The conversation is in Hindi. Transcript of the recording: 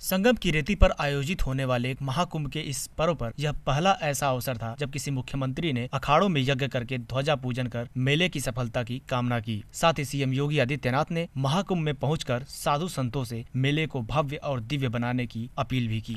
संगम की रेती पर आयोजित होने वाले महाकुंभ के इस पर्व पर यह पहला ऐसा अवसर था जब किसी मुख्यमंत्री ने अखाड़ों में यज्ञ करके ध्वजा पूजन कर मेले की सफलता की कामना की साथ ही सीएम योगी आदित्यनाथ ने महाकुंभ में पहुंचकर साधु संतों से मेले को भव्य और दिव्य बनाने की अपील भी की